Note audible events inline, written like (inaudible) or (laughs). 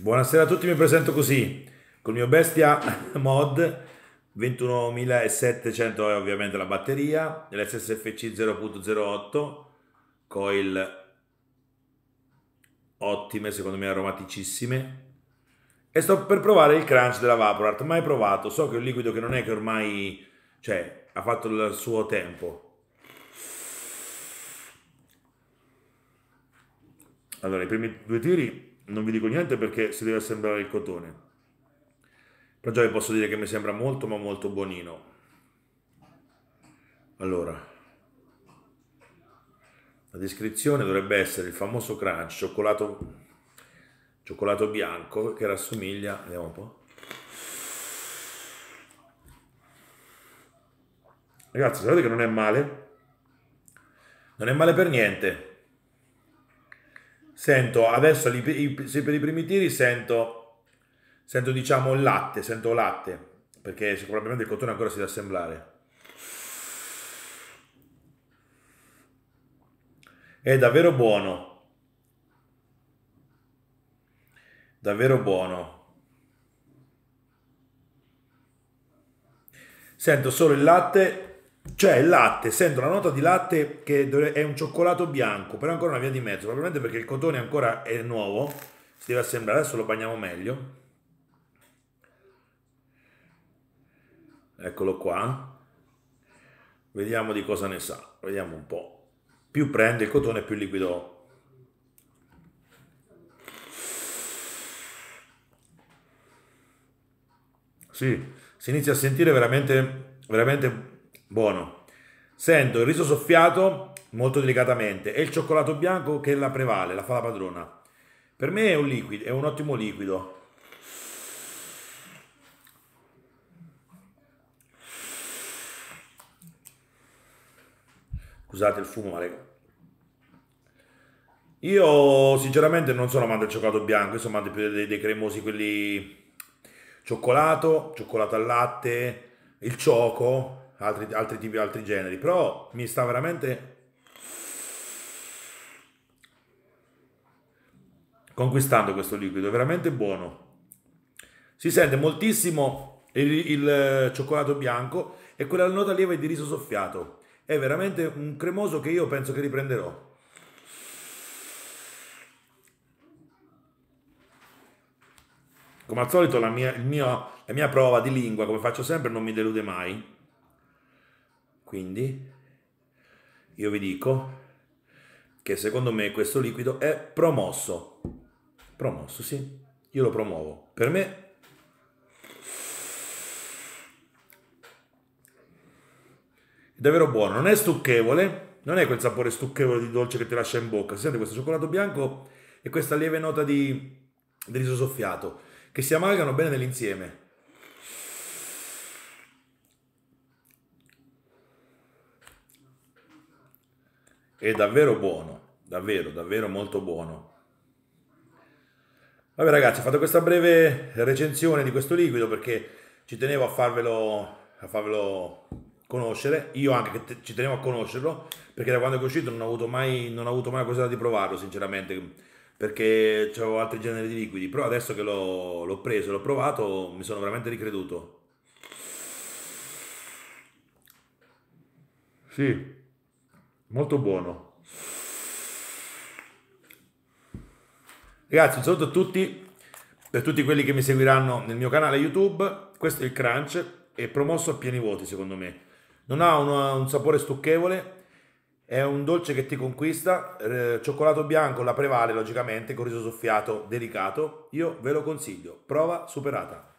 Buonasera a tutti, mi presento così, col mio bestia (laughs) mod 21700 è ovviamente la batteria, l'SSFC 0.08, coil ottime, secondo me aromaticissime, e sto per provare il crunch della Vaporart, mai provato, so che è un liquido che non è che ormai, cioè, ha fatto il suo tempo. Allora, i primi due tiri non vi dico niente perché si deve assemblare il cotone però già vi posso dire che mi sembra molto ma molto buonino allora la descrizione dovrebbe essere il famoso crunch cioccolato, cioccolato bianco che rassomiglia vediamo un po' ragazzi sapete che non è male non è male per niente Sento adesso se per i primi tiri sento, sento diciamo il latte, sento latte, perché probabilmente il cotone ancora si deve assemblare. È davvero buono. Davvero buono. Sento solo il latte cioè il latte, essendo la nota di latte che è un cioccolato bianco, però ancora una via di mezzo, probabilmente perché il cotone ancora è nuovo, si deve assemblare, adesso lo bagniamo meglio. Eccolo qua. Vediamo di cosa ne sa, vediamo un po'. Più prende il cotone, più liquido Sì, si inizia a sentire veramente, veramente Buono. Sento il riso soffiato molto delicatamente e il cioccolato bianco che la prevale, la fa la padrona. Per me è un, liquido, è un ottimo liquido. Scusate il fumo, ma le... Io sinceramente non sono amante del cioccolato bianco, sono amante più dei, dei cremosi, quelli cioccolato, cioccolato al latte, il cioco, altri, altri tipi, altri generi, però mi sta veramente conquistando questo liquido, è veramente buono. Si sente moltissimo il, il eh, cioccolato bianco e quella nota lieve di riso soffiato. È veramente un cremoso che io penso che riprenderò. Come al solito la mia, mio, la mia prova di lingua, come faccio sempre, non mi delude mai. Quindi io vi dico che secondo me questo liquido è promosso. Promosso, sì. Io lo promuovo. Per me è davvero buono, non è stucchevole, non è quel sapore stucchevole di dolce che ti lascia in bocca. Si sente questo cioccolato bianco e questa lieve nota di, di riso soffiato che si amalgano bene nell'insieme. è davvero buono, davvero, davvero molto buono. Vabbè ragazzi, ho fatto questa breve recensione di questo liquido perché ci tenevo a farvelo, a farvelo conoscere, io anche te, ci tenevo a conoscerlo perché da quando è uscito non ho avuto mai, non ho avuto mai così di provarlo sinceramente perché avevo altri generi di liquidi, però adesso che l'ho, l'ho preso, l'ho provato, mi sono veramente ricreduto. Sì, molto buono. Ragazzi, un saluto a tutti, per tutti quelli che mi seguiranno nel mio canale YouTube. Questo è il crunch, è promosso a pieni voti secondo me. Non ha un, un sapore stucchevole, è un dolce che ti conquista, eh, cioccolato bianco la prevale logicamente, con riso soffiato, delicato. Io ve lo consiglio, prova superata.